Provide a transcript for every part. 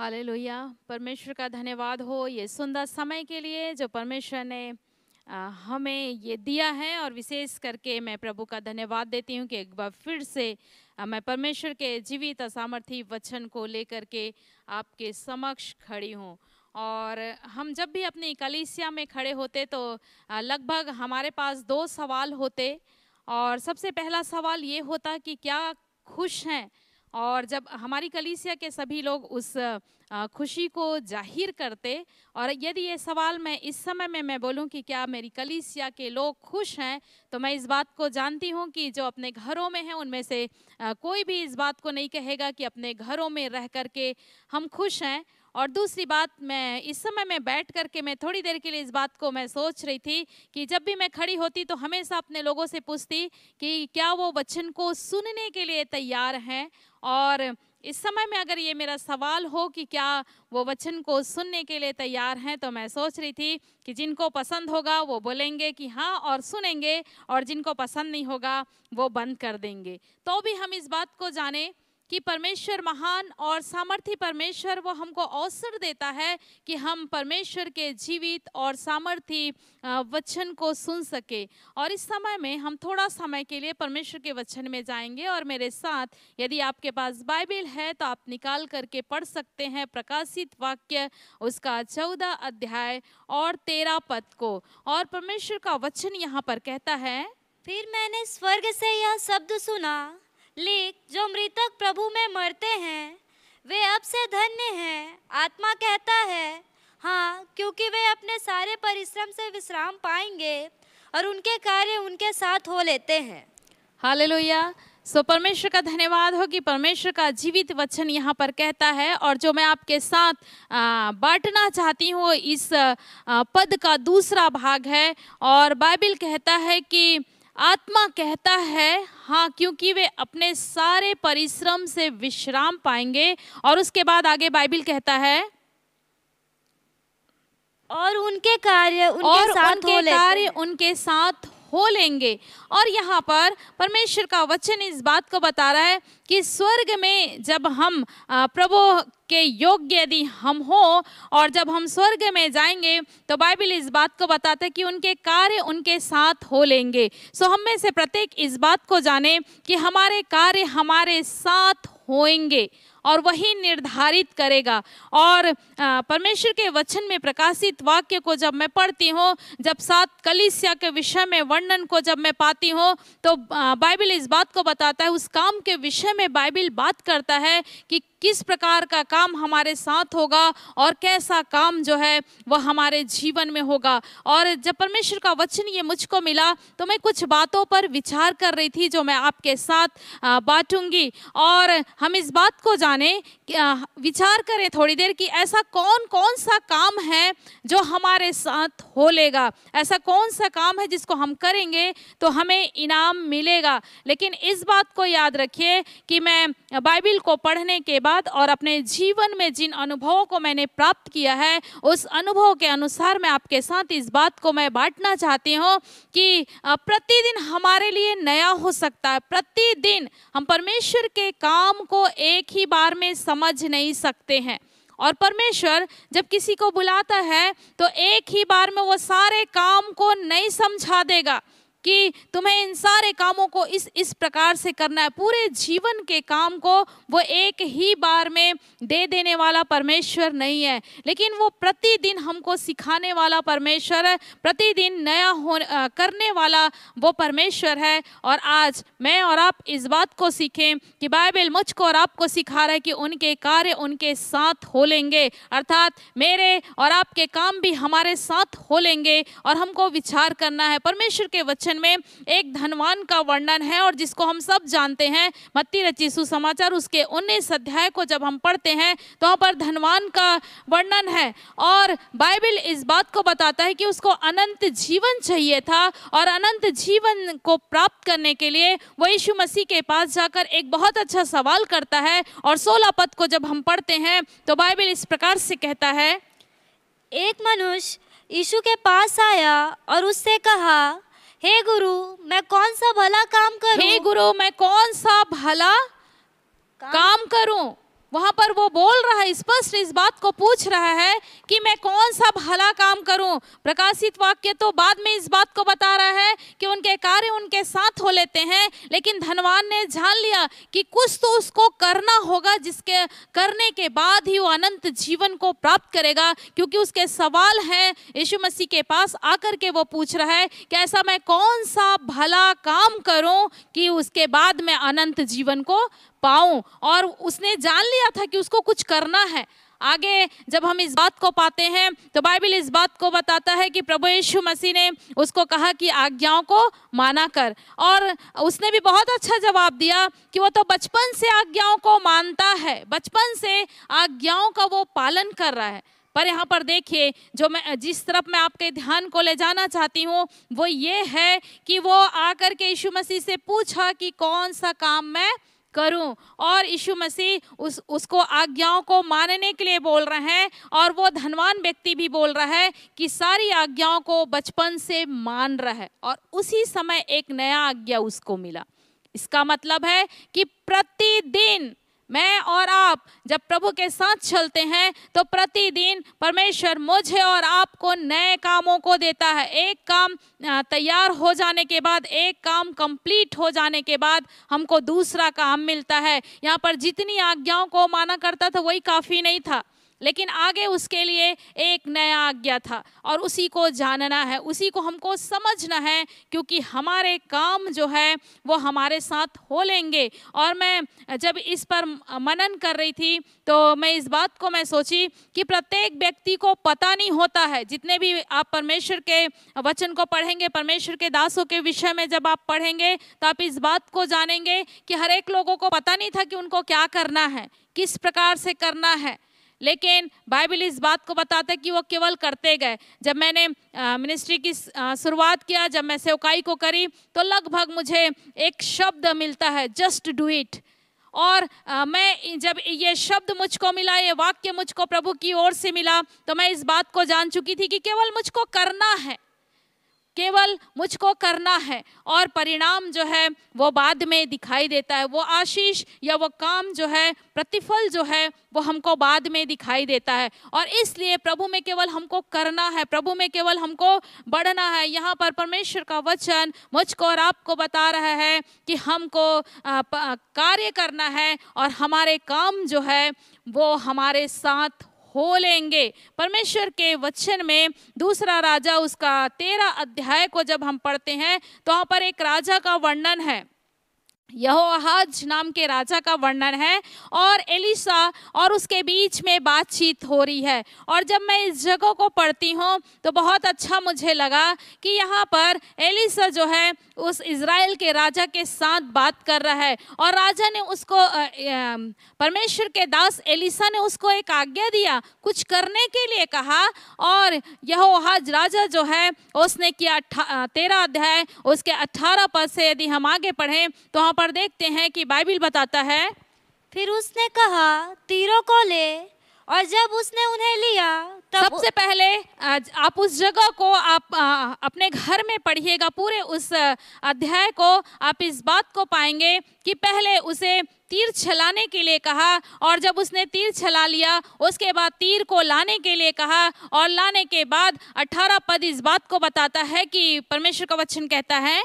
हाले लोहिया परमेश्वर का धन्यवाद हो ये सुंदर समय के लिए जो परमेश्वर ने हमें ये दिया है और विशेष करके मैं प्रभु का धन्यवाद देती हूँ कि एक बार फिर से मैं परमेश्वर के जीवित सामर्थ्य वचन को लेकर के आपके समक्ष खड़ी हूँ और हम जब भी अपनी कलिसिया में खड़े होते तो लगभग हमारे पास दो सवाल होते और सबसे पहला सवाल ये होता कि क्या खुश हैं और जब हमारी कलीसिया के सभी लोग उस खुशी को जाहिर करते और यदि ये सवाल मैं इस समय में मैं बोलूं कि क्या मेरी कलीसिया के लोग खुश हैं तो मैं इस बात को जानती हूं कि जो अपने घरों में हैं उनमें से कोई भी इस बात को नहीं कहेगा कि अपने घरों में रह कर के हम खुश हैं और दूसरी बात मैं इस समय में बैठ कर के मैं थोड़ी देर के लिए इस बात को मैं सोच रही थी कि जब भी मैं खड़ी होती तो हमेशा अपने लोगों से पूछती कि क्या वो वचन को सुनने के लिए तैयार हैं और इस समय में अगर ये मेरा सवाल हो कि क्या वो वचन को सुनने के लिए तैयार हैं तो मैं सोच रही थी कि जिनको पसंद होगा वो बोलेंगे कि हाँ और सुनेंगे और जिनको पसंद नहीं होगा वो बंद कर देंगे तो भी हम इस बात को जाने कि परमेश्वर महान और सामर्थ्य परमेश्वर वो हमको अवसर देता है कि हम परमेश्वर के जीवित और सामर्थ्य वचन को सुन सके और इस समय में हम थोड़ा समय के लिए परमेश्वर के वचन में जाएंगे और मेरे साथ यदि आपके पास बाइबिल है तो आप निकाल करके पढ़ सकते हैं प्रकाशित वाक्य उसका चौदह अध्याय और तेरह पद को और परमेश्वर का वचन यहाँ पर कहता है फिर मैंने स्वर्ग से यह शब्द सुना लेख जो मृतक प्रभु में मरते हैं वे अब से धन्य हैं आत्मा कहता है हाँ क्योंकि वे अपने सारे परिश्रम से विश्राम पाएंगे और उनके कार्य उनके साथ हो लेते हैं हाल सो परमेश्वर का धन्यवाद हो कि परमेश्वर का जीवित वचन यहाँ पर कहता है और जो मैं आपके साथ बांटना चाहती हूँ इस पद का दूसरा भाग है और बाइबिल कहता है कि आत्मा कहता है हाँ क्योंकि वे अपने सारे परिश्रम से विश्राम पाएंगे और उसके बाद आगे बाइबिल कहता है और उनके कार्य उनके और साथ उनके कार्य उनके साथ खो लेंगे और यहाँ पर परमेश्वर का वचन इस बात को बता रहा है कि स्वर्ग में जब हम प्रभु के योग्य यदि हम हो और जब हम स्वर्ग में जाएंगे तो बाइबल इस बात को बताता है कि उनके कार्य उनके साथ हो लेंगे सो हम में से प्रत्येक इस बात को जाने कि हमारे कार्य हमारे साथ होएंगे और वही निर्धारित करेगा और परमेश्वर के वचन में प्रकाशित वाक्य को जब मैं पढ़ती हूँ जब सात कलिसिया के विषय में वर्णन को जब मैं पाती हूँ तो बाइबल इस बात को बताता है उस काम के विषय में बाइबल बात करता है कि किस प्रकार का काम हमारे साथ होगा और कैसा काम जो है वह हमारे जीवन में होगा और जब परमेश्वर का वचन ये मुझको मिला तो मैं कुछ बातों पर विचार कर रही थी जो मैं आपके साथ बांटूंगी और हम इस बात को जाने विचार करें थोड़ी देर कि ऐसा कौन कौन सा काम है जो हमारे साथ हो लेगा ऐसा कौन सा काम है जिसको हम करेंगे तो हमें इनाम मिलेगा लेकिन इस बात को याद रखिए कि मैं बाइबिल को पढ़ने के बाद बाद और अपने जीवन में जिन अनुभवों को मैंने प्राप्त किया है उस अनुभव के अनुसार मैं आपके साथ इस बात को मैं बांटना चाहती हूँ कि प्रतिदिन हमारे लिए नया हो सकता है प्रतिदिन हम परमेश्वर के काम को एक ही बार में समझ नहीं सकते हैं और परमेश्वर जब किसी को बुलाता है तो एक ही बार में वो सारे काम को नहीं समझा देगा कि तुम्हें इन सारे कामों को इस इस प्रकार से करना है पूरे जीवन के काम को वो एक ही बार में दे देने वाला परमेश्वर नहीं है लेकिन वो प्रतिदिन हमको सिखाने वाला परमेश्वर है प्रतिदिन नया हो करने वाला वो परमेश्वर है और आज मैं और आप इस बात को सीखें कि बाइबल मुझको और आपको सिखा रहा है कि उनके कार्य उनके साथ हो लेंगे अर्थात मेरे और आपके काम भी हमारे साथ हो लेंगे और हमको विचार करना है परमेश्वर के वचन वचन में एक धनवान का वर्णन है और जिसको हम सब जानते हैं मत्ती रची सुसमाचार उसके उन्नीस अध्याय को जब हम पढ़ते हैं तो वहाँ पर धनवान का वर्णन है और बाइबल इस बात को बताता है कि उसको अनंत जीवन चाहिए था और अनंत जीवन को प्राप्त करने के लिए वो यीशु मसीह के पास जाकर एक बहुत अच्छा सवाल करता है और सोलह पद को जब हम पढ़ते हैं तो बाइबल इस प्रकार से कहता है एक मनुष्य यीशु के पास आया और उससे कहा हे गुरु मैं कौन सा भला काम करूं हे गुरु मैं कौन सा भला काम, काम करूं वहां पर वो बोल रहा है स्पष्ट इस, बात को पूछ रहा है कि मैं कौन सा भला काम करूं प्रकाशित वाक्य तो बाद में इस बात को बता रहा है कि उनके कार्य उनके साथ हो लेते हैं लेकिन धनवान ने जान लिया कि कुछ तो उसको करना होगा जिसके करने के बाद ही वो अनंत जीवन को प्राप्त करेगा क्योंकि उसके सवाल है यीशु मसीह के पास आकर के वो पूछ रहा है कि ऐसा मैं कौन सा भला काम करूँ कि उसके बाद मैं अनंत जीवन को पाऊँ और उसने जान लिया था कि उसको कुछ करना है आगे जब हम इस बात को पाते हैं तो बाइबिल इस बात को बताता है कि प्रभु यीशु मसीह ने उसको कहा कि आज्ञाओं को माना कर और उसने भी बहुत अच्छा जवाब दिया कि वो तो बचपन से आज्ञाओं को मानता है बचपन से आज्ञाओं का वो पालन कर रहा है पर यहाँ पर देखिए जो मैं जिस तरफ मैं आपके ध्यान को ले जाना चाहती हूँ वो ये है कि वो आकर के यीशु मसीह से पूछा कि कौन सा काम मैं करूं और यीशु मसीह उस उसको आज्ञाओं को मानने के लिए बोल रहे हैं और वो धनवान व्यक्ति भी बोल रहा है कि सारी आज्ञाओं को बचपन से मान रहा है और उसी समय एक नया आज्ञा उसको मिला इसका मतलब है कि प्रतिदिन मैं और आप जब प्रभु के साथ चलते हैं तो प्रतिदिन परमेश्वर मुझे और आपको नए कामों को देता है एक काम तैयार हो जाने के बाद एक काम कंप्लीट हो जाने के बाद हमको दूसरा काम मिलता है यहाँ पर जितनी आज्ञाओं को माना करता था वही काफ़ी नहीं था लेकिन आगे उसके लिए एक नया आज्ञा था और उसी को जानना है उसी को हमको समझना है क्योंकि हमारे काम जो है वो हमारे साथ हो लेंगे और मैं जब इस पर मनन कर रही थी तो मैं इस बात को मैं सोची कि प्रत्येक व्यक्ति को पता नहीं होता है जितने भी आप परमेश्वर के वचन को पढ़ेंगे परमेश्वर के दासों के विषय में जब आप पढ़ेंगे तो आप इस बात को जानेंगे कि हर एक लोगों को पता नहीं था कि उनको क्या करना है किस प्रकार से करना है लेकिन बाइबल इस बात को बताता है कि वो केवल करते गए जब मैंने मिनिस्ट्री की शुरुआत किया जब मैं सेवकाई को करी तो लगभग मुझे एक शब्द मिलता है जस्ट डू इट और आ, मैं जब ये शब्द मुझको मिला ये वाक्य मुझको प्रभु की ओर से मिला तो मैं इस बात को जान चुकी थी कि केवल मुझको करना है केवल मुझको करना है और परिणाम जो है वो बाद में दिखाई देता है वो आशीष या वो काम जो है प्रतिफल जो है वो हमको बाद में दिखाई देता है और इसलिए प्रभु में केवल हमको करना है प्रभु में केवल हमको बढ़ना है यहाँ पर परमेश्वर का वचन मुझको और आपको बता रहा है कि हमको कार्य करना है और हमारे काम जो है वो हमारे साथ हो लेंगे परमेश्वर के वचन में दूसरा राजा उसका तेरह अध्याय को जब हम पढ़ते हैं तो वहाँ पर एक राजा का वर्णन है यहोहाज नाम के राजा का वर्णन है और एलिशा और उसके बीच में बातचीत हो रही है और जब मैं इस जगह को पढ़ती हूँ तो बहुत अच्छा मुझे लगा कि यहाँ पर एलिशा जो है उस इज़राइल के राजा के साथ बात कर रहा है और राजा ने उसको परमेश्वर के दास एलिशा ने उसको एक आज्ञा दिया कुछ करने के लिए कहा और यहोहाज राजा जो है उसने किया तेरह अध्याय उसके अट्ठारह पद से यदि हम आगे पढ़ें तो हम पर देखते हैं कि बाइबिल बताता है फिर उसने कहा तीरों को ले और जब उसने उन्हें लिया तब सबसे पहले आप उस जगह को आप आ, अपने घर में पढ़िएगा पूरे उस अध्याय को आप इस बात को पाएंगे कि पहले उसे तीर छलाने के लिए कहा और जब उसने तीर छला लिया उसके बाद तीर को लाने के लिए कहा और लाने के बाद अठारह पद इस बात को बताता है कि परमेश्वर का वचन कहता है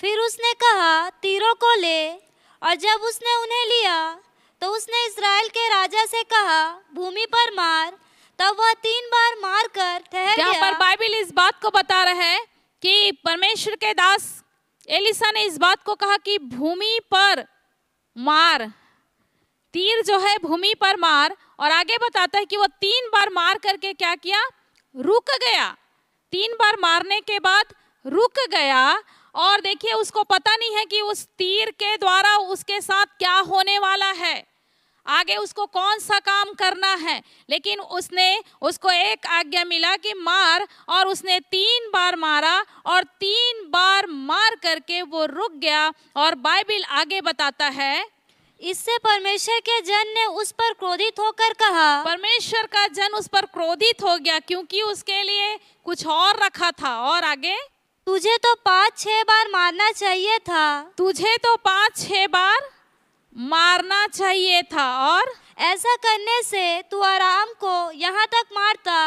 फिर उसने कहा तीरों को ले और जब उसने उन्हें लिया तो उसने इसराइल के राजा से कहा भूमि पर मार तब वह तीन बार मार कर ठहर गया पर बाइबिल इस बात को बता रहा है कि परमेश्वर के दास एलिसा ने इस बात को कहा कि भूमि पर मार तीर जो है भूमि पर मार और आगे बताता है कि वह तीन बार मार करके क्या किया रुक गया तीन बार मारने के बाद रुक गया और देखिए उसको पता नहीं है कि उस तीर के द्वारा उसके साथ क्या होने वाला है आगे उसको कौन सा काम करना है लेकिन उसने उसको एक आज्ञा मिला कि मार और उसने तीन बार मारा और तीन बार मार करके वो रुक गया और बाइबिल आगे बताता है इससे परमेश्वर के जन ने उस पर क्रोधित होकर कहा परमेश्वर का जन उस पर क्रोधित हो गया क्योंकि उसके लिए कुछ और रखा था और आगे तुझे तो पाँच छः बार मारना चाहिए था तुझे तो पाँच छह बार मारना चाहिए था और ऐसा करने से तू आराम को यहाँ तक मारता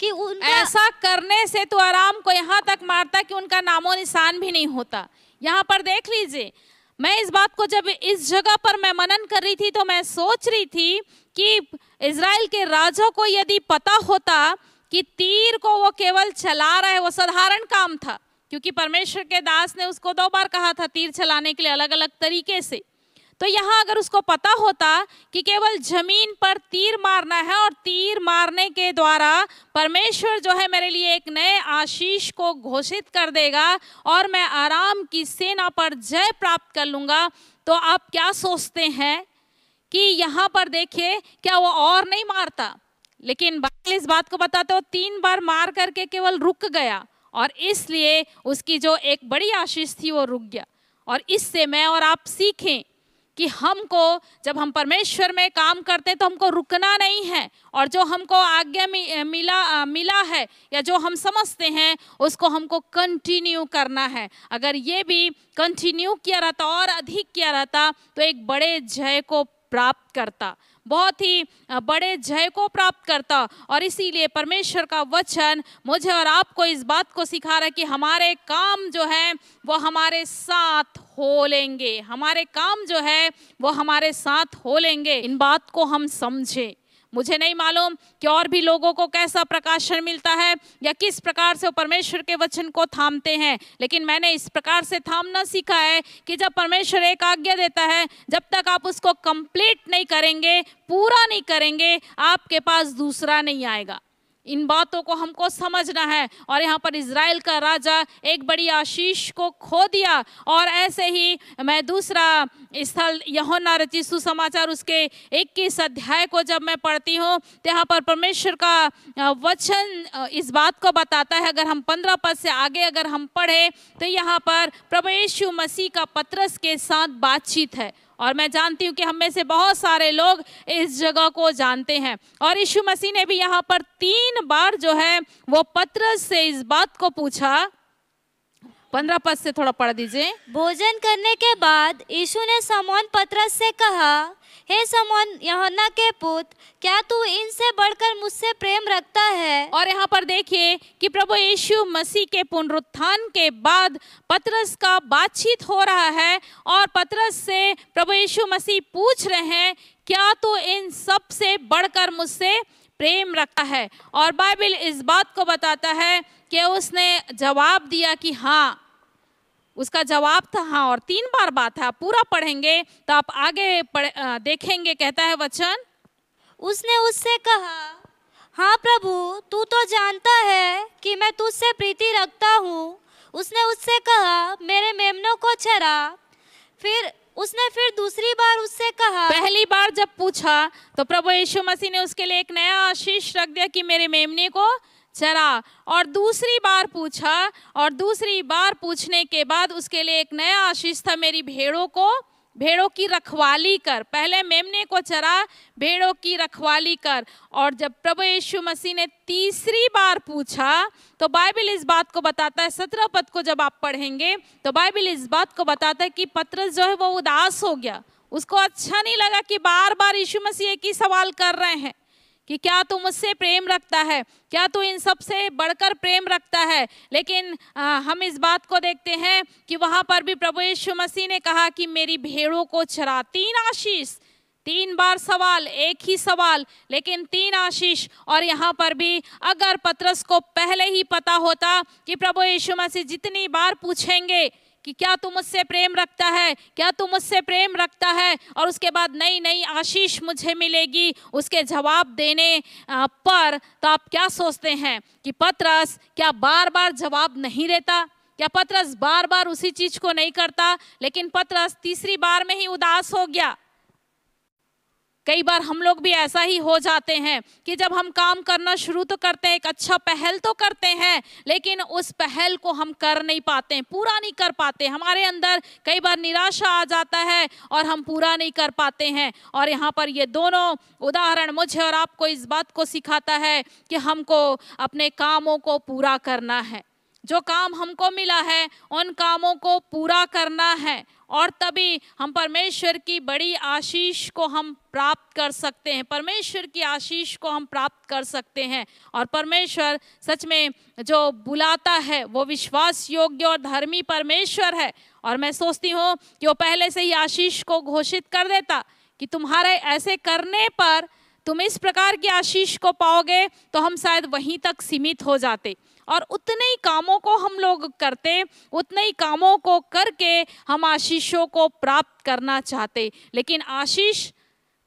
कि उनका ऐसा करने से तू आराम को यहाँ तक मारता कि उनका नामो निशान भी नहीं होता यहाँ पर देख लीजिए मैं इस बात को जब इस जगह पर मैं मनन कर रही थी तो मैं सोच रही थी कि इसराइल के राजा को यदि पता होता कि तीर को वो केवल चला रहा है वो साधारण काम था क्योंकि परमेश्वर के दास ने उसको दो बार कहा था तीर चलाने के लिए अलग अलग तरीके से तो यहाँ अगर उसको पता होता कि केवल जमीन पर तीर मारना है और तीर मारने के द्वारा परमेश्वर जो है मेरे लिए एक नए आशीष को घोषित कर देगा और मैं आराम की सेना पर जय प्राप्त कर लूँगा तो आप क्या सोचते हैं कि यहाँ पर देखिए क्या वो और नहीं मारता लेकिन बाइबल इस बात को बताते हो तीन बार मार करके केवल रुक गया और इसलिए उसकी जो एक बड़ी आशीष थी वो रुक गया और इससे मैं और आप सीखें कि हमको जब हम परमेश्वर में काम करते हैं तो हमको रुकना नहीं है और जो हमको आज्ञा मिला मिला है या जो हम समझते हैं उसको हमको कंटिन्यू करना है अगर ये भी कंटिन्यू किया रहता और अधिक किया रहता तो एक बड़े जय को प्राप्त करता बहुत ही बड़े जय को प्राप्त करता और इसीलिए परमेश्वर का वचन मुझे और आपको इस बात को सिखा रहा है कि हमारे काम जो है वो हमारे साथ हो लेंगे हमारे काम जो है वो हमारे साथ हो लेंगे इन बात को हम समझें मुझे नहीं मालूम कि और भी लोगों को कैसा प्रकाशन मिलता है या किस प्रकार से वो परमेश्वर के वचन को थामते हैं लेकिन मैंने इस प्रकार से थामना सीखा है कि जब परमेश्वर एक आज्ञा देता है जब तक आप उसको कंप्लीट नहीं करेंगे पूरा नहीं करेंगे आपके पास दूसरा नहीं आएगा इन बातों को हमको समझना है और यहाँ पर इसराइल का राजा एक बड़ी आशीष को खो दिया और ऐसे ही मैं दूसरा स्थल यहोना रचि सुसमाचार उसके 21 अध्याय को जब मैं पढ़ती हूँ तो यहाँ पर परमेश्वर का वचन इस बात को बताता है अगर हम पंद्रह पद से आगे अगर हम पढ़े तो यहाँ पर प्रभु यीशु मसीह का पत्रस के साथ बातचीत है और मैं जानती हूँ कि हम में से बहुत सारे लोग इस जगह को जानते हैं और यीशु मसीह ने भी यहाँ पर तीन बार जो है वो पत्र से इस बात को पूछा पंद्रह पद से थोड़ा पढ़ दीजिए भोजन करने के बाद यीशु ने समोन पत्रस से कहा हे समोन यहोना के पुत्र क्या तू इनसे बढ़कर मुझसे प्रेम रखता है और यहाँ पर देखिए कि प्रभु यीशु मसीह के पुनरुत्थान के बाद पतरस का बातचीत हो रहा है और पतरस से प्रभु यीशु मसीह पूछ रहे हैं क्या तू इन सब से बढ़कर मुझसे प्रेम रखता है और बाइबिल इस बात को बताता है कि उसने जवाब दिया कि हाँ उसका जवाब था हाँ और तीन बार बात है पूरा पढ़ेंगे तो आप आगे देखेंगे कहता है वचन उसने उससे कहा हाँ प्रभु तू तो जानता है कि मैं तुझसे प्रीति रखता हूँ उसने उससे कहा मेरे मेमनों को चरा फिर उसने फिर दूसरी बार उससे कहा पहली बार जब पूछा तो प्रभु यीशु मसीह ने उसके लिए एक नया आशीष रख दिया कि मेरे मेमने को चला और दूसरी बार पूछा और दूसरी बार पूछने के बाद उसके लिए एक नया आशीष था मेरी भेड़ों को भेड़ों की रखवाली कर पहले मेमने को चरा भेड़ों की रखवाली कर और जब प्रभु यीशु मसीह ने तीसरी बार पूछा तो बाइबल इस बात को बताता है सत्रह पद को जब आप पढ़ेंगे तो बाइबल इस बात को बताता है कि पत्रस जो है वो उदास हो गया उसको अच्छा नहीं लगा कि बार बार यीशु मसीह एक ही सवाल कर रहे हैं कि क्या तू मुझसे प्रेम रखता है क्या तू इन सब से बढ़कर प्रेम रखता है लेकिन आ, हम इस बात को देखते हैं कि वहाँ पर भी प्रभु यीशु मसीह ने कहा कि मेरी भेड़ों को चरा तीन आशीष तीन बार सवाल एक ही सवाल लेकिन तीन आशीष और यहाँ पर भी अगर पत्रस को पहले ही पता होता कि प्रभु यीशु मसीह जितनी बार पूछेंगे कि क्या तू मुझसे प्रेम रखता है क्या तू मुझसे प्रेम रखता है और उसके बाद नई नई आशीष मुझे मिलेगी उसके जवाब देने पर तो आप क्या सोचते हैं कि पत्रस क्या बार बार जवाब नहीं देता क्या पत्रस बार बार उसी चीज़ को नहीं करता लेकिन पत्रस तीसरी बार में ही उदास हो गया कई बार हम लोग भी ऐसा ही हो जाते हैं कि जब हम काम करना शुरू तो करते हैं एक अच्छा पहल तो करते हैं लेकिन उस पहल को हम कर नहीं पाते पूरा नहीं कर पाते हमारे अंदर कई बार निराशा आ जाता है और हम पूरा नहीं कर पाते हैं और यहाँ पर ये दोनों उदाहरण मुझे और आपको इस बात को सिखाता है कि हमको अपने कामों को पूरा करना है जो काम हमको मिला है उन कामों को पूरा करना है और तभी हम परमेश्वर की बड़ी आशीष को हम प्राप्त कर सकते हैं परमेश्वर की आशीष को हम प्राप्त कर सकते हैं और परमेश्वर सच में जो बुलाता है वो विश्वास योग्य और धर्मी परमेश्वर है और मैं सोचती हूँ कि वो पहले से ही आशीष को घोषित कर देता कि तुम्हारे ऐसे करने पर तुम इस प्रकार की आशीष को पाओगे तो हम शायद वहीं तक सीमित हो जाते और उतने ही कामों को हम लोग करते उतने ही कामों को करके हम आशीषों को प्राप्त करना चाहते लेकिन आशीष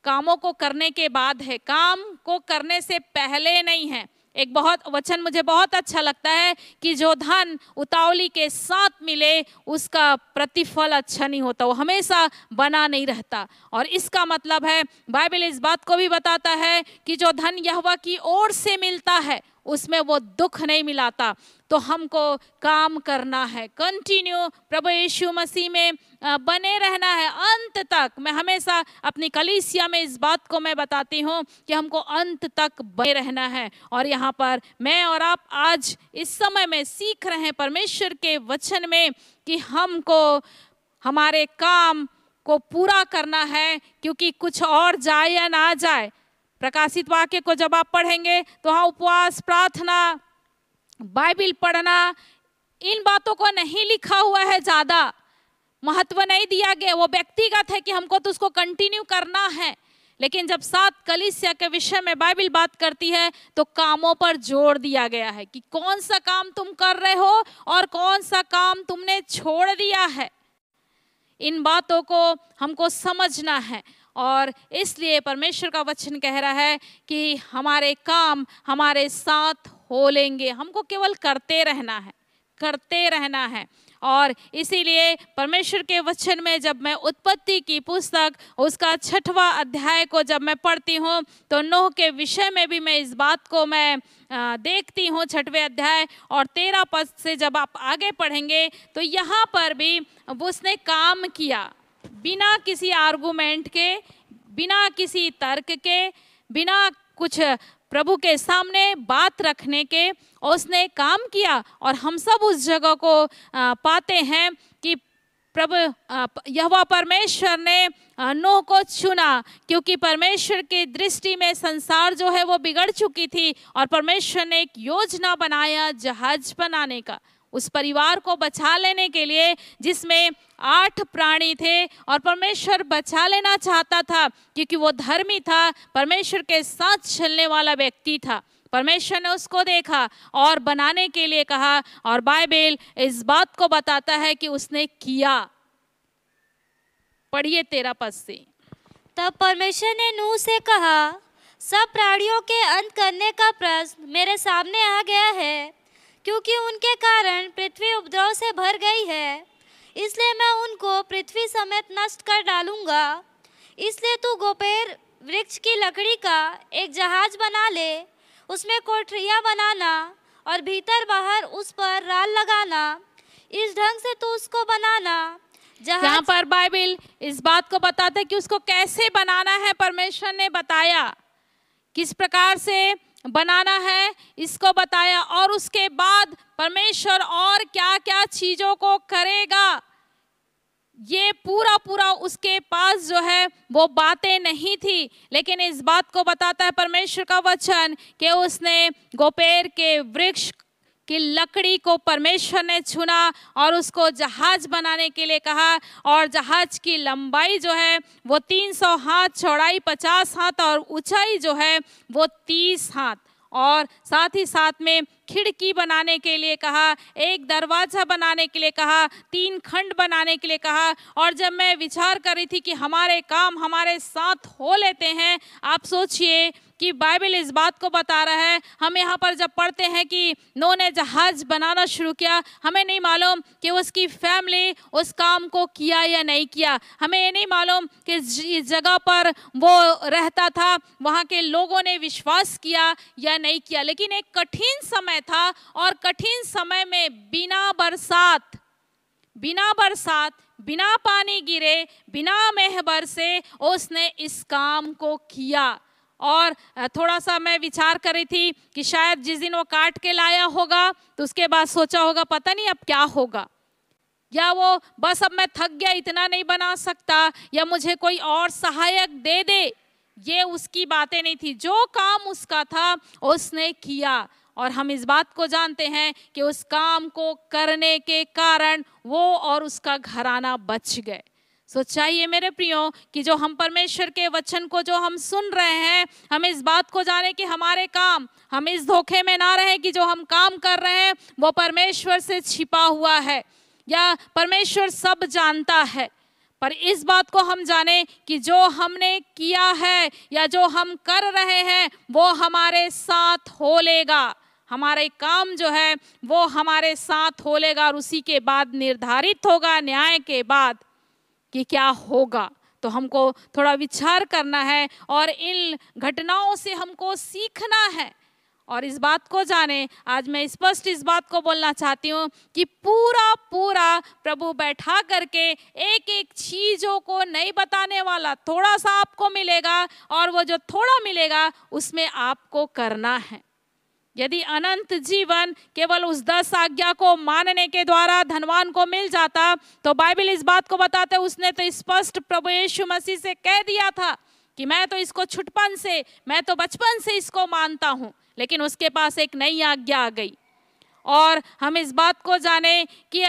कामों को करने के बाद है काम को करने से पहले नहीं है एक बहुत वचन मुझे बहुत अच्छा लगता है कि जो धन उतावली के साथ मिले उसका प्रतिफल अच्छा नहीं होता वो हमेशा बना नहीं रहता और इसका मतलब है बाइबल इस बात को भी बताता है कि जो धन यहवा की ओर से मिलता है उसमें वो दुख नहीं मिलाता तो हमको काम करना है कंटिन्यू प्रभु यीशु मसीह में बने रहना है अंत तक मैं हमेशा अपनी कलीसिया में इस बात को मैं बताती हूँ कि हमको अंत तक बने रहना है और यहाँ पर मैं और आप आज इस समय में सीख रहे हैं परमेश्वर के वचन में कि हमको हमारे काम को पूरा करना है क्योंकि कुछ और जाए या ना जाए प्रकाशित वाक्य को जब आप पढ़ेंगे तो हाँ उपवास प्रार्थना बाइबिल पढ़ना इन बातों को नहीं लिखा हुआ है ज़्यादा महत्व नहीं दिया गया वो व्यक्तिगत है कि हमको तो उसको कंटिन्यू करना है लेकिन जब सात कलिसिया के विषय में बाइबिल बात करती है तो कामों पर जोर दिया गया है कि कौन सा काम तुम कर रहे हो और कौन सा काम तुमने छोड़ दिया है इन बातों को हमको समझना है और इसलिए परमेश्वर का वचन कह रहा है कि हमारे काम हमारे साथ हो लेंगे हमको केवल करते रहना है करते रहना है और इसीलिए परमेश्वर के वचन में जब मैं उत्पत्ति की पुस्तक उसका छठवा अध्याय को जब मैं पढ़ती हूँ तो नोह के विषय में भी मैं इस बात को मैं देखती हूँ छठवें अध्याय और तेरह पद से जब आप आगे पढ़ेंगे तो यहाँ पर भी उसने काम किया बिना किसी आर्गुमेंट के बिना किसी तर्क के बिना कुछ प्रभु के सामने बात रखने के और उसने काम किया और हम सब उस जगह को पाते हैं कि प्रभु यहवा परमेश्वर ने नोह को चुना क्योंकि परमेश्वर की दृष्टि में संसार जो है वो बिगड़ चुकी थी और परमेश्वर ने एक योजना बनाया जहाज बनाने का उस परिवार को बचा लेने के लिए जिसमें आठ प्राणी थे और परमेश्वर बचा लेना चाहता था क्योंकि वो धर्मी था परमेश्वर के साथ चलने वाला व्यक्ति था परमेश्वर ने उसको देखा और बनाने के लिए कहा और बाइबल इस बात को बताता है कि उसने किया पढ़िए तेरा पद से तब परमेश्वर ने नूह से कहा सब प्राणियों के अंत करने का प्रश्न मेरे सामने आ गया है क्योंकि उनके कारण पृथ्वी उपद्रव से भर गई है इसलिए मैं उनको पृथ्वी समेत नष्ट कर डालूंगा इसलिए तू गोपेर वृक्ष की लकड़ी का एक जहाज बना ले उसमें कोठरिया बनाना और भीतर बाहर उस पर राल लगाना इस ढंग से तू उसको बनाना जहाँ पर बाइबिल इस बात को बताता है कि उसको कैसे बनाना है परमेश्वर ने बताया किस प्रकार से बनाना है इसको बताया और उसके बाद परमेश्वर और क्या क्या चीज़ों को करेगा ये पूरा पूरा उसके पास जो है वो बातें नहीं थी लेकिन इस बात को बताता है परमेश्वर का वचन कि उसने गोपेर के वृक्ष कि लकड़ी को परमेश्वर ने चुना और उसको जहाज बनाने के लिए कहा और जहाज की लंबाई जो है वो 300 हाथ चौड़ाई 50 हाथ और ऊंचाई जो है वो 30 हाथ और साथ ही साथ में खिड़की बनाने के लिए कहा एक दरवाज़ा बनाने के लिए कहा तीन खंड बनाने के लिए कहा और जब मैं विचार कर रही थी कि हमारे काम हमारे साथ हो लेते हैं आप सोचिए कि बाइबल इस बात को बता रहा है हम यहाँ पर जब पढ़ते हैं कि नो ने जहाज बनाना शुरू किया हमें नहीं मालूम कि उसकी फैमिली उस काम को किया या नहीं किया हमें ये नहीं मालूम कि इस जगह पर वो रहता था वहाँ के लोगों ने विश्वास किया या नहीं किया लेकिन एक कठिन समय था और कठिन समय में बिना बरसात बिना बरसात बिना पानी गिरे बिना मेहबर से उसने इस काम को किया और थोड़ा सा मैं विचार कर रही थी कि शायद जिस दिन वो काट के लाया होगा तो उसके बाद सोचा होगा पता नहीं अब क्या होगा या वो बस अब मैं थक गया इतना नहीं बना सकता या मुझे कोई और सहायक दे दे ये उसकी बातें नहीं थी जो काम उसका था उसने किया और हम इस बात को जानते हैं कि उस काम को करने के कारण वो और उसका घराना बच गए सो चाहिए मेरे प्रियो कि जो हम परमेश्वर के वचन को जो हम सुन रहे हैं हम इस बात को जाने कि हमारे काम हम इस धोखे में ना रहे कि जो हम काम कर रहे हैं वो परमेश्वर से छिपा हुआ है या परमेश्वर सब जानता है पर इस बात को हम जाने कि जो हमने किया है या जो हम कर रहे हैं वो हमारे साथ हो लेगा हमारे काम जो है वो हमारे साथ हो लेगा और उसी के बाद निर्धारित होगा न्याय के बाद कि क्या होगा तो हमको थोड़ा विचार करना है और इन घटनाओं से हमको सीखना है और इस बात को जाने आज मैं स्पष्ट इस, इस बात को बोलना चाहती हूँ कि पूरा पूरा प्रभु बैठा करके एक एक चीज़ों को नहीं बताने वाला थोड़ा सा आपको मिलेगा और वो जो थोड़ा मिलेगा उसमें आपको करना है यदि अनंत जीवन केवल उस दस आज्ञा को मानने के द्वारा धनवान को मिल जाता तो बाइबल इस बात को बताते उसने तो स्पष्ट प्रभु यीशु मसीह से कह दिया था कि मैं तो इसको छुटपन से मैं तो बचपन से इसको मानता हूँ लेकिन उसके पास एक नई आज्ञा आ गई और हम इस बात को जाने कि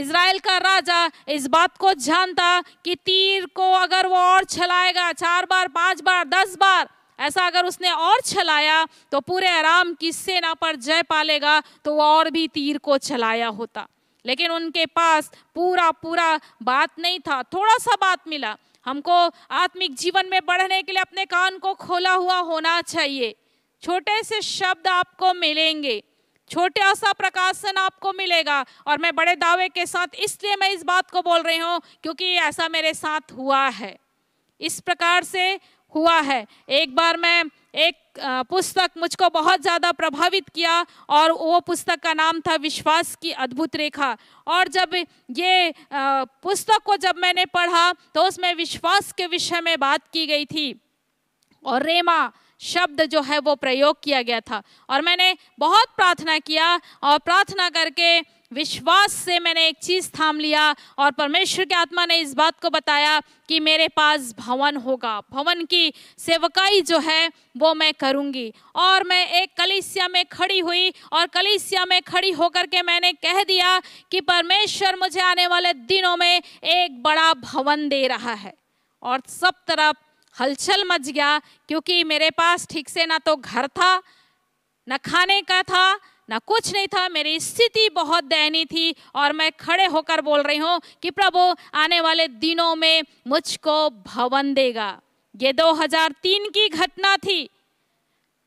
इसराइल का राजा इस बात को जानता कि तीर को अगर वो और छलाएगा चार बार पांच बार दस बार ऐसा अगर उसने और छलाया तो पूरे आराम की सेना पर जय पालेगा तो वो और भी तीर को छलाया होता लेकिन उनके पास पूरा पूरा बात नहीं था थोड़ा सा बात मिला हमको आत्मिक जीवन में बढ़ने के लिए अपने कान को खोला हुआ होना चाहिए छोटे से शब्द आपको मिलेंगे छोटा सा प्रकाशन आपको मिलेगा और मैं बड़े दावे के साथ इसलिए मैं इस बात को बोल रही हूँ क्योंकि ऐसा मेरे साथ हुआ है इस प्रकार से हुआ है एक बार मैं एक पुस्तक मुझको बहुत ज़्यादा प्रभावित किया और वो पुस्तक का नाम था विश्वास की अद्भुत रेखा और जब ये पुस्तक को जब मैंने पढ़ा तो उसमें विश्वास के विषय में बात की गई थी और रेमा शब्द जो है वो प्रयोग किया गया था और मैंने बहुत प्रार्थना किया और प्रार्थना करके विश्वास से मैंने एक चीज़ थाम लिया और परमेश्वर की आत्मा ने इस बात को बताया कि मेरे पास भवन होगा भवन की सेवकाई जो है वो मैं करूंगी और मैं एक कलिसिया में खड़ी हुई और कलिसिया में खड़ी होकर के मैंने कह दिया कि परमेश्वर मुझे आने वाले दिनों में एक बड़ा भवन दे रहा है और सब तरफ हलचल मच गया क्योंकि मेरे पास ठीक से ना तो घर था न खाने का था ना कुछ नहीं था मेरी स्थिति बहुत दयनीय थी और मैं खड़े होकर बोल रही हूँ कि प्रभु आने वाले दिनों में मुझको भवन देगा ये 2003 की घटना थी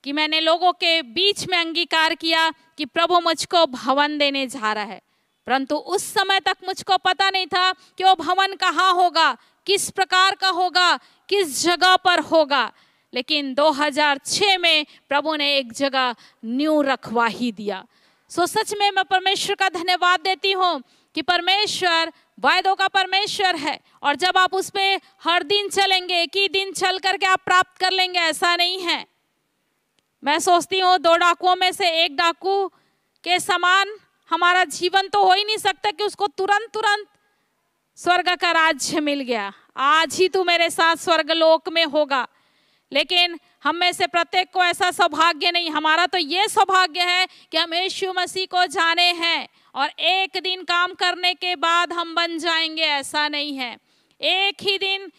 कि मैंने लोगों के बीच में अंगीकार किया कि प्रभु मुझको भवन देने जा रहा है परंतु उस समय तक मुझको पता नहीं था कि वो भवन कहाँ होगा किस प्रकार का होगा किस जगह पर होगा लेकिन 2006 में प्रभु ने एक जगह न्यू रखवा ही दिया सो सच में मैं परमेश्वर का धन्यवाद देती हूँ कि परमेश्वर वायदों का परमेश्वर है और जब आप उस पर हर दिन चलेंगे एक ही दिन चल करके आप प्राप्त कर लेंगे ऐसा नहीं है मैं सोचती हूँ दो डाकुओं में से एक डाकू के समान हमारा जीवन तो हो ही नहीं सकता कि उसको तुरंत तुरंत स्वर्ग का राज्य मिल गया आज ही तू मेरे साथ स्वर्गलोक में होगा लेकिन हम में से प्रत्येक को ऐसा सौभाग्य नहीं हमारा तो ये सौभाग्य है कि हम यीशु मसीह को जाने हैं और एक दिन काम करने के बाद हम बन जाएंगे ऐसा नहीं है एक ही दिन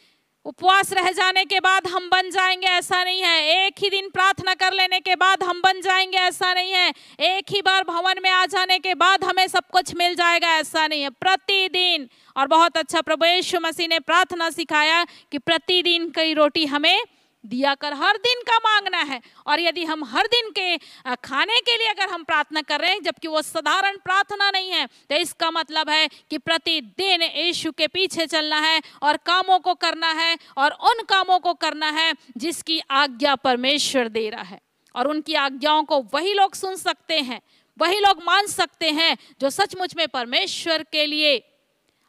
उपवास रह जाने के बाद हम बन जाएंगे ऐसा नहीं है एक ही दिन प्रार्थना कर लेने के बाद हम बन जाएंगे ऐसा नहीं है एक ही बार भवन में आ जाने के बाद हमें सब कुछ मिल जाएगा ऐसा नहीं है प्रतिदिन और बहुत अच्छा प्रभु यीशु मसीह ने प्रार्थना सिखाया कि प्रतिदिन कई रोटी हमें दिया कर हर दिन का मांगना है और यदि हम हर दिन के खाने के लिए अगर हम प्रार्थना कर रहे हैं जबकि वो साधारण प्रार्थना नहीं है तो इसका मतलब है कि प्रतिदिन यीशु के पीछे चलना है और कामों को करना है और उन कामों को करना है जिसकी आज्ञा परमेश्वर दे रहा है और उनकी आज्ञाओं को वही लोग सुन सकते हैं वही लोग मान सकते हैं जो सचमुच में परमेश्वर के लिए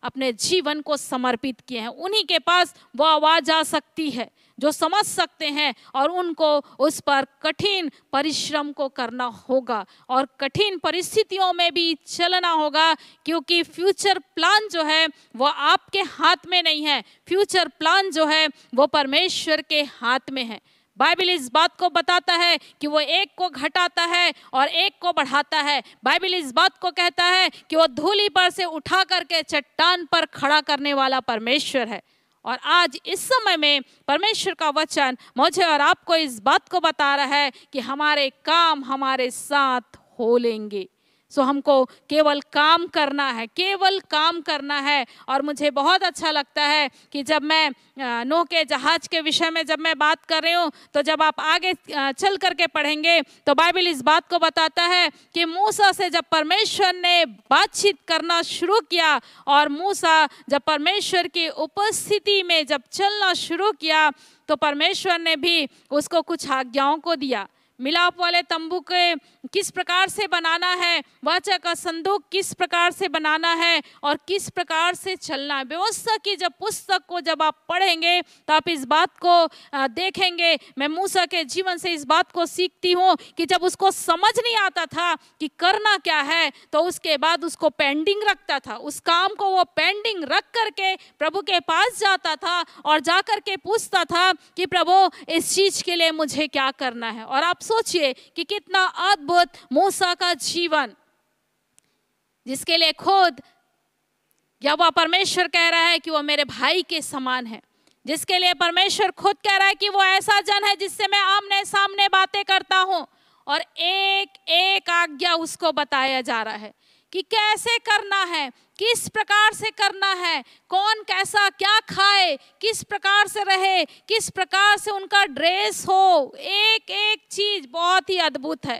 अपने जीवन को समर्पित किए हैं उन्हीं के पास वो आवाज़ आ सकती है जो समझ सकते हैं और उनको उस पर कठिन परिश्रम को करना होगा और कठिन परिस्थितियों में भी चलना होगा क्योंकि फ्यूचर प्लान जो है वो आपके हाथ में नहीं है फ्यूचर प्लान जो है वो परमेश्वर के हाथ में है बाइबिल इस बात को बताता है कि वो एक को घटाता है और एक को बढ़ाता है बाइबिल इस बात को कहता है कि वो धूली पर से उठा करके चट्टान पर खड़ा करने वाला परमेश्वर है और आज इस समय में परमेश्वर का वचन मुझे और आपको इस बात को बता रहा है कि हमारे काम हमारे साथ हो लेंगे सो so, हमको केवल काम करना है केवल काम करना है और मुझे बहुत अच्छा लगता है कि जब मैं नो के जहाज के विषय में जब मैं बात कर रही हूँ तो जब आप आगे चल करके पढ़ेंगे तो बाइबिल इस बात को बताता है कि मूसा से जब परमेश्वर ने बातचीत करना शुरू किया और मूसा जब परमेश्वर की उपस्थिति में जब चलना शुरू किया तो परमेश्वर ने भी उसको कुछ आज्ञाओं को दिया मिलाप वाले तंबू के किस प्रकार से बनाना है वाचा का संदूक किस प्रकार से बनाना है और किस प्रकार से चलना है व्यवस्था की जब पुस्तक को जब आप पढ़ेंगे तो आप इस बात को देखेंगे मैं मूसा के जीवन से इस बात को सीखती हूँ कि जब उसको समझ नहीं आता था कि करना क्या है तो उसके बाद उसको पेंडिंग रखता था उस काम को वो पेंडिंग रख करके प्रभु के पास जाता था और जा करके पूछता था कि प्रभु इस चीज़ के लिए मुझे क्या करना है और आप सोचिए कि कितना अद्भुत मूसा का जीवन जिसके लिए खुद यवा परमेश्वर कह रहा है कि वो मेरे भाई के समान है जिसके लिए परमेश्वर खुद कह रहा है कि वो ऐसा जन है जिससे मैं आमने सामने बातें करता हूँ और एक एक आज्ञा उसको बताया जा रहा है कि कैसे करना है किस प्रकार से करना है कौन कैसा क्या खाए किस प्रकार से रहे किस प्रकार से उनका ड्रेस हो एक एक चीज बहुत ही अद्भुत है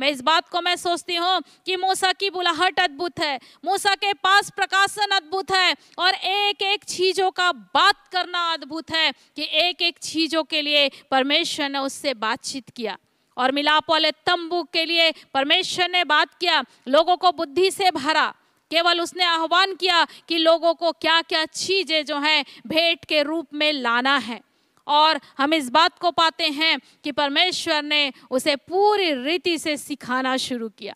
मैं इस बात को मैं सोचती हूँ कि मूसा की बुलाहट अद्भुत है मूसा के पास प्रकाशन अद्भुत है और एक एक चीज़ों का बात करना अद्भुत है कि एक एक चीज़ों के लिए परमेश्वर ने उससे बातचीत किया और मिलाप वाले तंबू के लिए परमेश्वर ने बात किया लोगों को बुद्धि से भरा केवल उसने आह्वान किया कि लोगों को क्या क्या चीज़ें जो हैं भेंट के रूप में लाना है और हम इस बात को पाते हैं कि परमेश्वर ने उसे पूरी रीति से सिखाना शुरू किया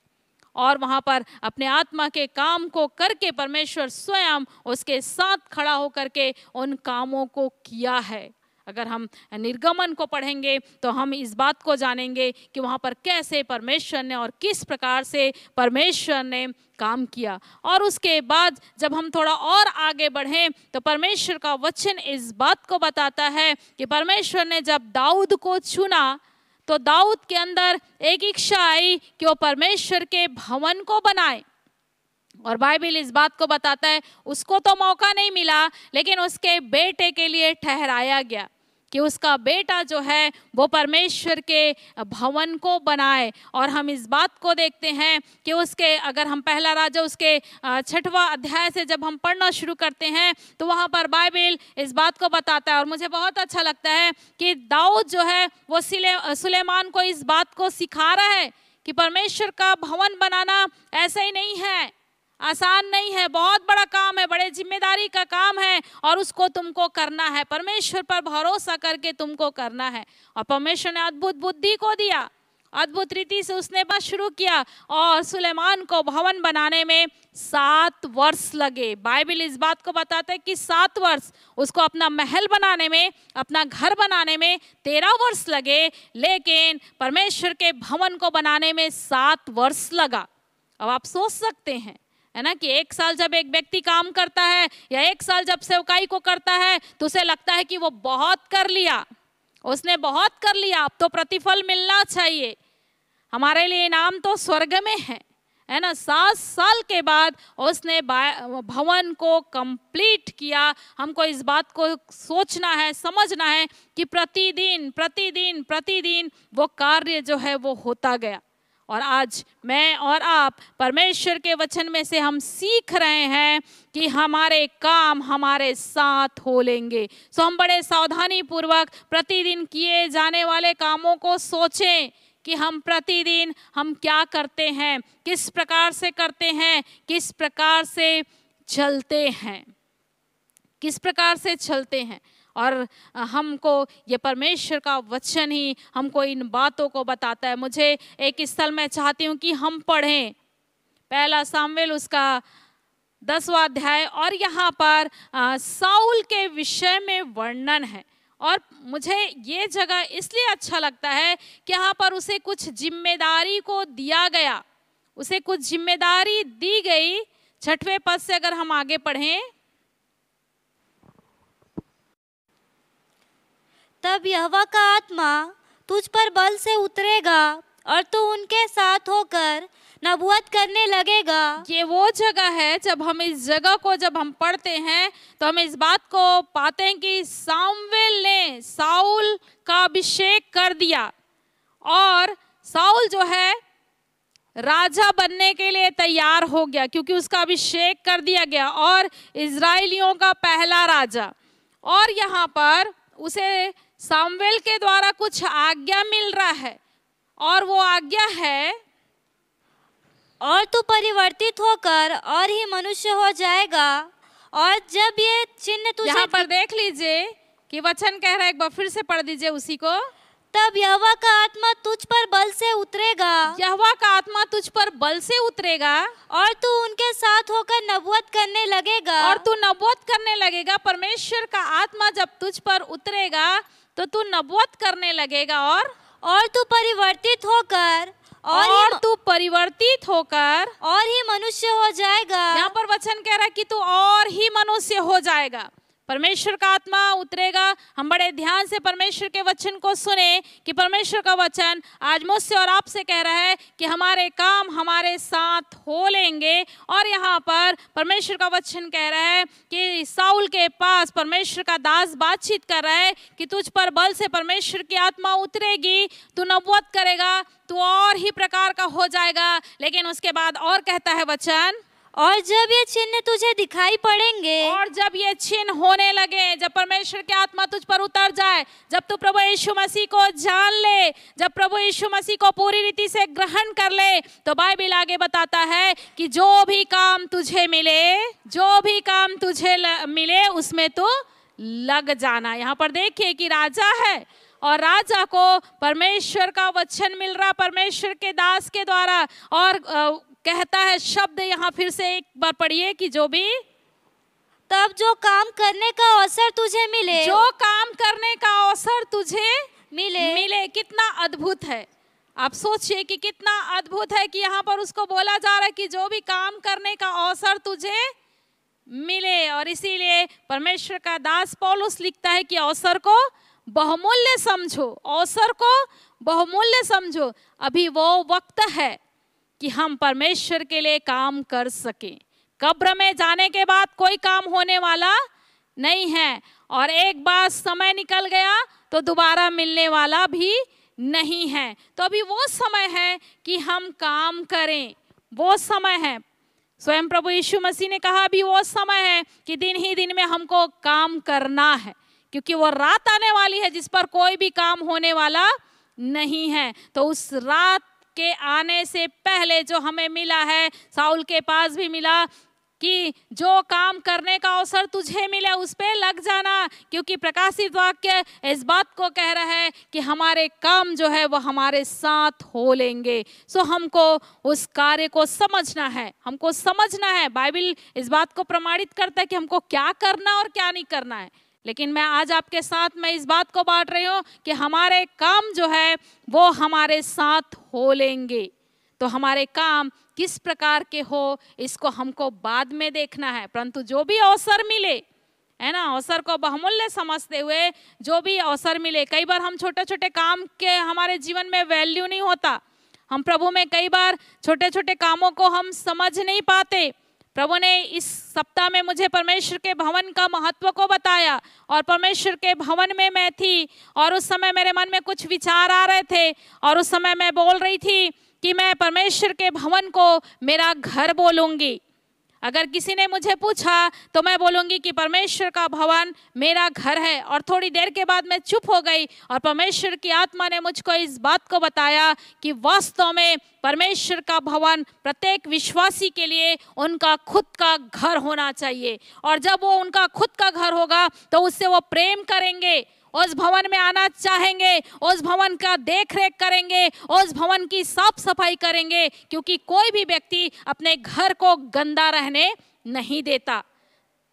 और वहाँ पर अपने आत्मा के काम को करके परमेश्वर स्वयं उसके साथ खड़ा होकर के उन कामों को किया है अगर हम निर्गमन को पढ़ेंगे तो हम इस बात को जानेंगे कि वहाँ पर कैसे परमेश्वर ने और किस प्रकार से परमेश्वर ने काम किया और उसके बाद जब हम थोड़ा और आगे बढ़ें तो परमेश्वर का वचन इस बात को बताता है कि परमेश्वर ने जब दाऊद को चुना तो दाऊद के अंदर एक इच्छा आई कि वो परमेश्वर के भवन को बनाए और बाइबिल इस बात को बताता है उसको तो मौका नहीं मिला लेकिन उसके बेटे के लिए ठहराया गया कि उसका बेटा जो है वो परमेश्वर के भवन को बनाए और हम इस बात को देखते हैं कि उसके अगर हम पहला राजा उसके छठवा अध्याय से जब हम पढ़ना शुरू करते हैं तो वहाँ पर बाइबल इस बात को बताता है और मुझे बहुत अच्छा लगता है कि दाऊद जो है वो सुलेमान को इस बात को सिखा रहा है कि परमेश्वर का भवन बनाना ऐसा ही नहीं है आसान नहीं है बहुत बड़ा काम है बड़े जिम्मेदारी का काम है और उसको तुमको करना है परमेश्वर पर भरोसा करके तुमको करना है और परमेश्वर ने अद्भुत बुद्धि को दिया अद्भुत रीति से उसने बस शुरू किया और सुलेमान को भवन बनाने में सात वर्ष लगे बाइबल इस बात को बताते कि सात वर्ष उसको अपना महल बनाने में अपना घर बनाने में तेरह वर्ष लगे लेकिन परमेश्वर के भवन को बनाने में सात वर्ष लगा अब आप सोच सकते हैं है ना कि एक साल जब एक व्यक्ति काम करता है या एक साल जब सेवकाई को करता है तो उसे लगता है कि वो बहुत कर लिया उसने बहुत कर लिया अब तो प्रतिफल मिलना चाहिए हमारे लिए इनाम तो स्वर्ग में है है ना सात साल के बाद उसने भवन को कंप्लीट किया हमको इस बात को सोचना है समझना है कि प्रतिदिन प्रतिदिन प्रतिदिन वो कार्य जो है वो होता गया और आज मैं और आप परमेश्वर के वचन में से हम सीख रहे हैं कि हमारे काम हमारे साथ हो लेंगे सो हम बड़े सावधानी पूर्वक प्रतिदिन किए जाने वाले कामों को सोचें कि हम प्रतिदिन हम क्या करते हैं किस प्रकार से करते हैं किस प्रकार से चलते हैं किस प्रकार से चलते हैं और हमको ये परमेश्वर का वचन ही हमको इन बातों को बताता है मुझे एक स्थल मैं चाहती हूँ कि हम पढ़ें पहला सामवेल उसका दसवा अध्याय और यहाँ पर साउल के विषय में वर्णन है और मुझे ये जगह इसलिए अच्छा लगता है कि यहाँ पर उसे कुछ जिम्मेदारी को दिया गया उसे कुछ जिम्मेदारी दी गई छठवें पद से अगर हम आगे पढ़ें तब यहवा का आत्मा तुझ पर बल से उतरेगा और तू उनके साथ होकर नबूत करने लगेगा ये वो जगह है जब हम इस जगह को जब हम पढ़ते हैं तो हम इस बात को पाते हैं कि सामवेल ने साउल का अभिषेक कर दिया और साउल जो है राजा बनने के लिए तैयार हो गया क्योंकि उसका अभिषेक कर दिया गया और इसराइलियों का पहला राजा और यहाँ पर उसे सामवेल के द्वारा कुछ आज्ञा मिल रहा है और वो आज्ञा है और तू परिवर्तित होकर और ही मनुष्य हो जाएगा और जब ये चिन्ह तुझे यहाँ पर देख लीजिए कि वचन कह रहा है एक बार फिर से पढ़ दीजिए उसी को तब यहवा का आत्मा तुझ पर बल से उतरेगा यहवा का आत्मा तुझ पर बल से उतरेगा और तू उनके साथ होकर नबुवत करने लगेगा और तू नबुवत करने लगेगा परमेश्वर का आत्मा जब तुझ पर उतरेगा तो तू नबुवत करने लगेगा और और तू परिवर्तित होकर और, और तू परिवर्तित होकर और ही मनुष्य हो जाएगा यहाँ पर वचन कह रहा है कि तू और ही मनुष्य हो जाएगा परमेश्वर का आत्मा उतरेगा हम बड़े ध्यान से परमेश्वर के वचन को सुने कि परमेश्वर का वचन आज मुझसे और आपसे कह रहा है कि हमारे काम हमारे साथ हो लेंगे और यहाँ पर परमेश्वर का वचन कह रहा है कि साउल के पास परमेश्वर का दास बातचीत कर रहा है कि तुझ पर बल से परमेश्वर की आत्मा उतरेगी तू नबूत करेगा तू और ही प्रकार का हो जाएगा लेकिन उसके बाद और कहता है वचन और जब ये चिन्ह तुझे दिखाई पड़ेंगे और जब ये चिन्ह होने लगे जब परमेश्वर की आत्मा तुझ पर उतर जाए जब तू प्रभु यीशु मसीह को जान ले जब प्रभु यीशु मसीह को पूरी रीति से ग्रहण कर ले तो बाइबिल आगे बताता है कि जो भी काम तुझे मिले जो भी काम तुझे ल, मिले उसमें तू लग जाना यहाँ पर देखिए कि राजा है और राजा को परमेश्वर का वचन मिल रहा परमेश्वर के दास के द्वारा और कहता है शब्द यहाँ फिर से एक बार पढ़िए कि जो भी तब जो काम करने का अवसर तुझे मिले जो काम करने का अवसर तुझे मिले मिले कितना अद्भुत है आप सोचिए कि कितना अद्भुत है कि यहाँ पर उसको बोला जा रहा है कि जो भी काम करने का अवसर तुझे मिले और इसीलिए परमेश्वर का दास पौलुस लिखता है कि अवसर को बहुमूल्य समझो अवसर को बहुमूल्य समझो अभी वो वक्त है कि हम परमेश्वर के लिए काम कर सकें कब्र में जाने के बाद कोई काम होने वाला नहीं है और एक बार समय निकल गया तो दोबारा मिलने वाला भी नहीं है तो अभी वो समय है कि हम काम करें वो समय है स्वयं प्रभु यीशु मसीह ने कहा अभी वो समय है कि दिन ही दिन में हमको काम करना है क्योंकि वो रात आने वाली है जिस पर कोई भी काम होने वाला नहीं है तो उस रात के आने से पहले जो हमें मिला है साउल के पास भी मिला कि जो काम करने का अवसर तुझे मिले उस पर लग जाना क्योंकि प्रकाशित वाक्य इस बात को कह रहा है कि हमारे काम जो है वो हमारे साथ हो लेंगे सो हमको उस कार्य को समझना है हमको समझना है बाइबल इस बात को प्रमाणित करता है कि हमको क्या करना और क्या नहीं करना है लेकिन मैं आज आपके साथ मैं इस बात को बांट रही हूँ कि हमारे काम जो है वो हमारे साथ हो लेंगे तो हमारे काम किस प्रकार के हो इसको हमको बाद में देखना है परंतु जो भी अवसर मिले है ना अवसर को बहुमूल्य समझते हुए जो भी अवसर मिले कई बार हम छोटे छोटे काम के हमारे जीवन में वैल्यू नहीं होता हम प्रभु में कई बार छोटे छोटे कामों को हम समझ नहीं पाते प्रभु ने इस सप्ताह में मुझे परमेश्वर के भवन का महत्व को बताया और परमेश्वर के भवन में मैं थी और उस समय मेरे मन में कुछ विचार आ रहे थे और उस समय मैं बोल रही थी कि मैं परमेश्वर के भवन को मेरा घर बोलूँगी अगर किसी ने मुझे पूछा तो मैं बोलूँगी कि परमेश्वर का भवन मेरा घर है और थोड़ी देर के बाद मैं चुप हो गई और परमेश्वर की आत्मा ने मुझको इस बात को बताया कि वास्तव में परमेश्वर का भवन प्रत्येक विश्वासी के लिए उनका खुद का घर होना चाहिए और जब वो उनका खुद का घर होगा तो उससे वो प्रेम करेंगे उस भवन में आना चाहेंगे उस भवन का देख रेख करेंगे उस भवन की साफ सफाई करेंगे क्योंकि कोई भी व्यक्ति अपने घर को गंदा रहने नहीं देता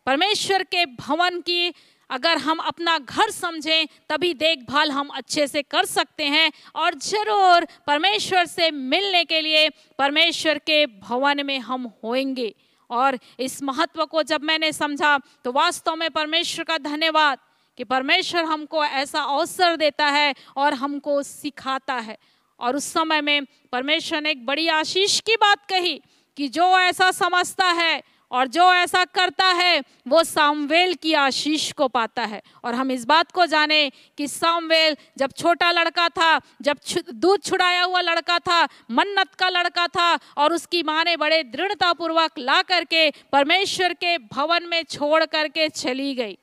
परमेश्वर के भवन की अगर हम अपना घर समझें तभी देखभाल हम अच्छे से कर सकते हैं और ज़रूर परमेश्वर से मिलने के लिए परमेश्वर के भवन में हम होएंगे और इस महत्व को जब मैंने समझा तो वास्तव में परमेश्वर का धन्यवाद कि परमेश्वर हमको ऐसा अवसर देता है और हमको सिखाता है और उस समय में परमेश्वर ने एक बड़ी आशीष की बात कही कि जो ऐसा समझता है और जो ऐसा करता है वो सामवेल की आशीष को पाता है और हम इस बात को जाने कि सामवेल जब छोटा लड़का था जब दूध छुड़ाया हुआ लड़का था मन्नत का लड़का था और उसकी माँ ने बड़े दृढ़तापूर्वक ला करके परमेश्वर के भवन में छोड़ करके चली गई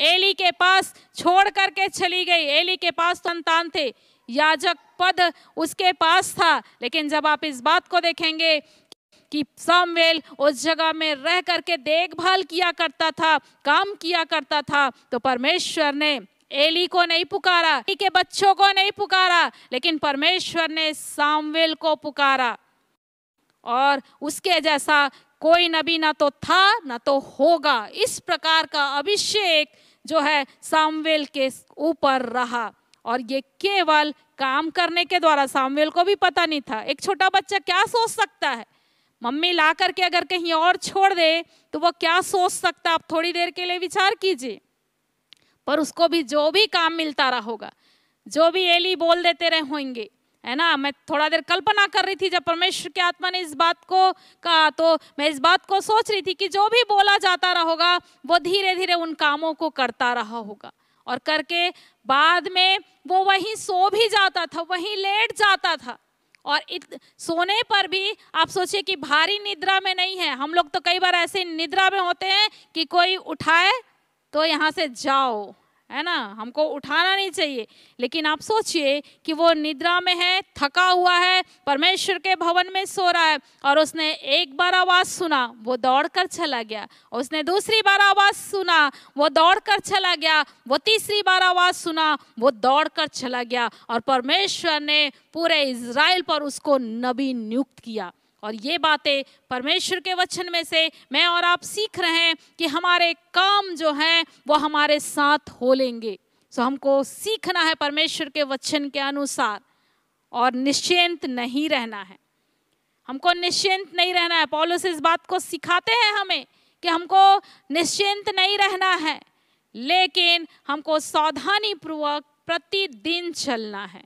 एली के पास छोड़ करके चली गई एली के पास संतान थे याजक पद उसके पास था लेकिन जब आप इस बात को देखेंगे कि सामवेल उस जगह में रह करके देखभाल किया करता था काम किया करता था तो परमेश्वर ने एली को नहीं पुकारा एली के बच्चों को नहीं पुकारा लेकिन परमेश्वर ने सामवेल को पुकारा और उसके जैसा कोई नबी ना तो था ना तो होगा इस प्रकार का अभिषेक जो है सामवेल के ऊपर रहा और ये केवल काम करने के द्वारा सामवेल को भी पता नहीं था एक छोटा बच्चा क्या सोच सकता है मम्मी ला करके अगर कहीं और छोड़ दे तो वो क्या सोच सकता आप थोड़ी देर के लिए विचार कीजिए पर उसको भी जो भी काम मिलता रहा होगा जो भी एली बोल देते रहे होंगे है ना मैं थोड़ा देर कल्पना कर रही थी जब परमेश्वर की आत्मा ने इस बात को कहा तो मैं इस बात को सोच रही थी कि जो भी बोला जाता रहा होगा वो धीरे धीरे उन कामों को करता रहा होगा और करके बाद में वो वहीं सो भी जाता था वहीं लेट जाता था और इत, सोने पर भी आप सोचिए कि भारी निद्रा में नहीं है हम लोग तो कई बार ऐसे निद्रा में होते हैं कि कोई उठाए तो यहाँ से जाओ है ना हमको उठाना नहीं चाहिए लेकिन आप सोचिए कि वो निद्रा में है थका हुआ है परमेश्वर के भवन में सो रहा है और उसने एक बार आवाज़ सुना वो दौड़ कर चला गया उसने दूसरी बार आवाज़ सुना वो दौड़ कर चला गया वो तीसरी बार आवाज़ सुना वो दौड़ कर चला गया और परमेश्वर ने पूरे इसराइल पर उसको नबी नियुक्त किया और ये बातें परमेश्वर के वचन में से मैं और आप सीख रहे हैं कि हमारे काम जो हैं वो हमारे साथ हो लेंगे सो हमको सीखना है परमेश्वर के वचन के अनुसार और निश्चिंत नहीं रहना है हमको निश्चिंत नहीं रहना है पॉलिस इस बात को सिखाते हैं हमें कि हमको निश्चिंत नहीं रहना है लेकिन हमको सावधानी पूर्वक प्रतिदिन चलना है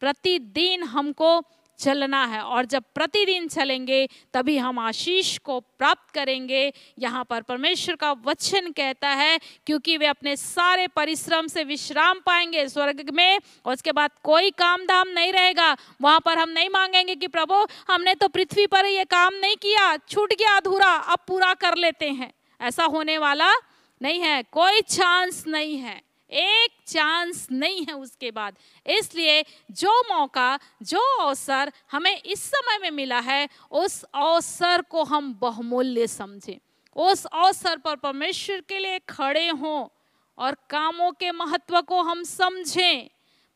प्रतिदिन हमको चलना है और जब प्रतिदिन चलेंगे तभी हम आशीष को प्राप्त करेंगे यहाँ पर परमेश्वर का वचन कहता है क्योंकि वे अपने सारे परिश्रम से विश्राम पाएंगे स्वर्ग में और उसके बाद कोई काम धाम नहीं रहेगा वहाँ पर हम नहीं मांगेंगे कि प्रभु हमने तो पृथ्वी पर ये काम नहीं किया छूट गया अधूरा अब पूरा कर लेते हैं ऐसा होने वाला नहीं है कोई चांस नहीं है एक चांस नहीं है उसके बाद इसलिए जो मौका जो अवसर हमें इस समय में मिला है उस अवसर को हम बहुमूल्य समझें उस अवसर पर परमेश्वर के लिए खड़े हों और कामों के महत्व को हम समझें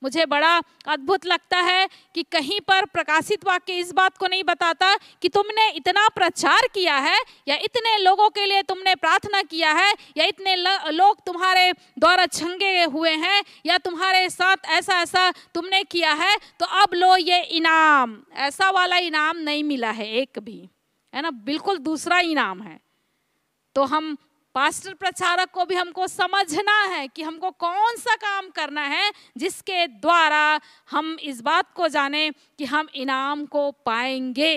मुझे बड़ा अद्भुत लगता है कि कहीं पर प्रकाशित वाक्य इस बात को नहीं बताता कि तुमने इतना प्रचार किया है या इतने लोगों के लिए तुमने प्रार्थना किया है या इतने लोग तुम्हारे द्वारा छंगे हुए हैं या तुम्हारे साथ ऐसा ऐसा तुमने किया है तो अब लो ये इनाम ऐसा वाला इनाम नहीं मिला है एक भी है ना बिल्कुल दूसरा इनाम है तो हम पास्टर प्रचारक को भी हमको समझना है कि हमको कौन सा काम करना है जिसके द्वारा हम इस बात को जाने कि हम इनाम को पाएंगे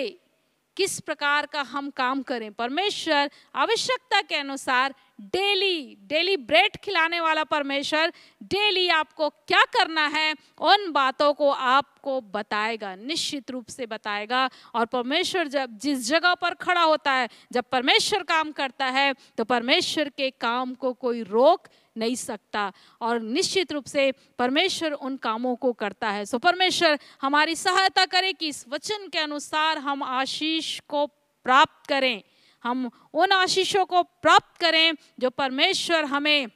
किस प्रकार का हम काम करें परमेश्वर आवश्यकता के अनुसार डेली डेली ब्रेड खिलाने वाला परमेश्वर डेली आपको क्या करना है उन बातों को आपको बताएगा निश्चित रूप से बताएगा और परमेश्वर जब जिस जगह पर खड़ा होता है जब परमेश्वर काम करता है तो परमेश्वर के काम को कोई रोक नहीं सकता और निश्चित रूप से परमेश्वर उन कामों को करता है सो परमेश्वर हमारी सहायता करे कि इस वचन के अनुसार हम आशीष को प्राप्त करें हम उन आशीषों को प्राप्त करें जो परमेश्वर हमें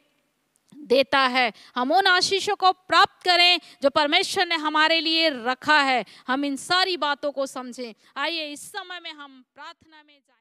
देता है हम उन आशीषों को प्राप्त करें जो परमेश्वर ने हमारे लिए रखा है हम इन सारी बातों को समझें आइए इस समय में हम प्रार्थना में जाए